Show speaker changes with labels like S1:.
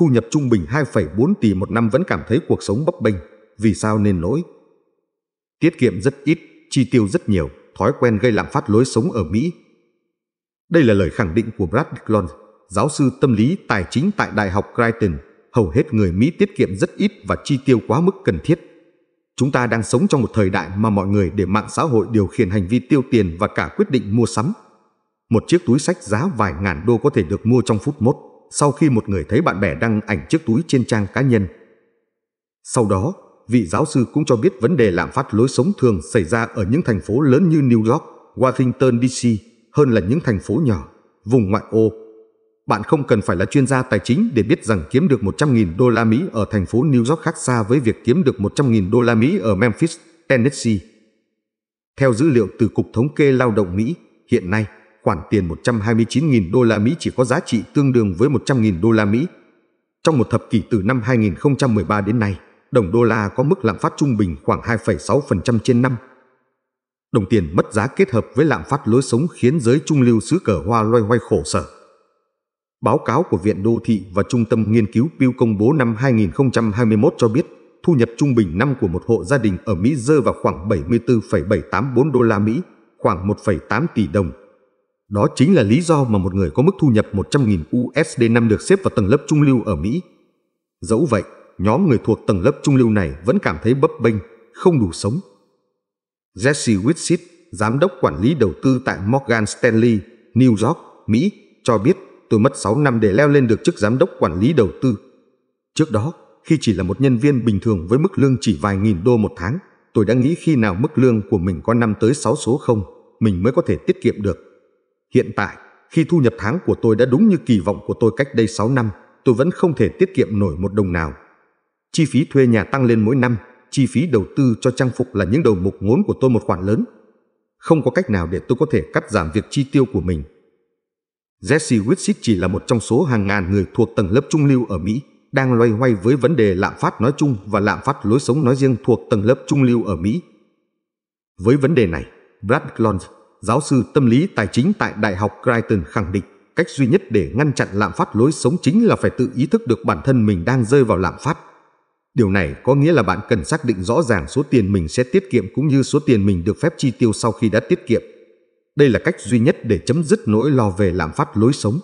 S1: thu nhập trung bình 2,4 tỷ một năm vẫn cảm thấy cuộc sống bấp bênh, vì sao nên lỗi? Tiết kiệm rất ít, chi tiêu rất nhiều, thói quen gây lạm phát lối sống ở Mỹ. Đây là lời khẳng định của Brad Dicklon, giáo sư tâm lý tài chính tại Đại học Brighton. Hầu hết người Mỹ tiết kiệm rất ít và chi tiêu quá mức cần thiết. Chúng ta đang sống trong một thời đại mà mọi người để mạng xã hội điều khiển hành vi tiêu tiền và cả quyết định mua sắm. Một chiếc túi sách giá vài ngàn đô có thể được mua trong phút mốt sau khi một người thấy bạn bè đăng ảnh chiếc túi trên trang cá nhân. Sau đó, vị giáo sư cũng cho biết vấn đề lạm phát lối sống thường xảy ra ở những thành phố lớn như New York, Washington DC hơn là những thành phố nhỏ, vùng ngoại ô. Bạn không cần phải là chuyên gia tài chính để biết rằng kiếm được 100.000 đô la Mỹ ở thành phố New York khác xa với việc kiếm được 100.000 đô la Mỹ ở Memphis, Tennessee. Theo dữ liệu từ Cục Thống kê Lao động Mỹ, hiện nay khoản tiền 129.000 đô la Mỹ chỉ có giá trị tương đương với 100.000 đô la Mỹ. Trong một thập kỷ từ năm 2013 đến nay, đồng đô la có mức lạm phát trung bình khoảng 2,6% trên năm. Đồng tiền mất giá kết hợp với lạm phát lối sống khiến giới trung lưu xứ cờ hoa loay hoay khổ sở. Báo cáo của Viện Đô thị và Trung tâm Nghiên cứu Pew công bố năm 2021 cho biết thu nhập trung bình năm của một hộ gia đình ở Mỹ rơi vào khoảng 74,784 đô la Mỹ, khoảng 1,8 tỷ đồng đó chính là lý do mà một người có mức thu nhập 100.000 USD năm được xếp vào tầng lớp trung lưu ở Mỹ. Dẫu vậy, nhóm người thuộc tầng lớp trung lưu này vẫn cảm thấy bấp bênh, không đủ sống. Jesse Whitsitt, giám đốc quản lý đầu tư tại Morgan Stanley, New York, Mỹ, cho biết tôi mất 6 năm để leo lên được chức giám đốc quản lý đầu tư. Trước đó, khi chỉ là một nhân viên bình thường với mức lương chỉ vài nghìn đô một tháng, tôi đã nghĩ khi nào mức lương của mình có năm tới 6 số không, mình mới có thể tiết kiệm được. Hiện tại, khi thu nhập tháng của tôi đã đúng như kỳ vọng của tôi cách đây 6 năm, tôi vẫn không thể tiết kiệm nổi một đồng nào. Chi phí thuê nhà tăng lên mỗi năm, chi phí đầu tư cho trang phục là những đầu mục ngốn của tôi một khoản lớn. Không có cách nào để tôi có thể cắt giảm việc chi tiêu của mình. Jesse Whitsick chỉ là một trong số hàng ngàn người thuộc tầng lớp trung lưu ở Mỹ đang loay hoay với vấn đề lạm phát nói chung và lạm phát lối sống nói riêng thuộc tầng lớp trung lưu ở Mỹ. Với vấn đề này, Brad Blond giáo sư tâm lý tài chính tại Đại học Crichton khẳng định cách duy nhất để ngăn chặn lạm phát lối sống chính là phải tự ý thức được bản thân mình đang rơi vào lạm phát. Điều này có nghĩa là bạn cần xác định rõ ràng số tiền mình sẽ tiết kiệm cũng như số tiền mình được phép chi tiêu sau khi đã tiết kiệm. Đây là cách duy nhất để chấm dứt nỗi lo về lạm phát lối sống.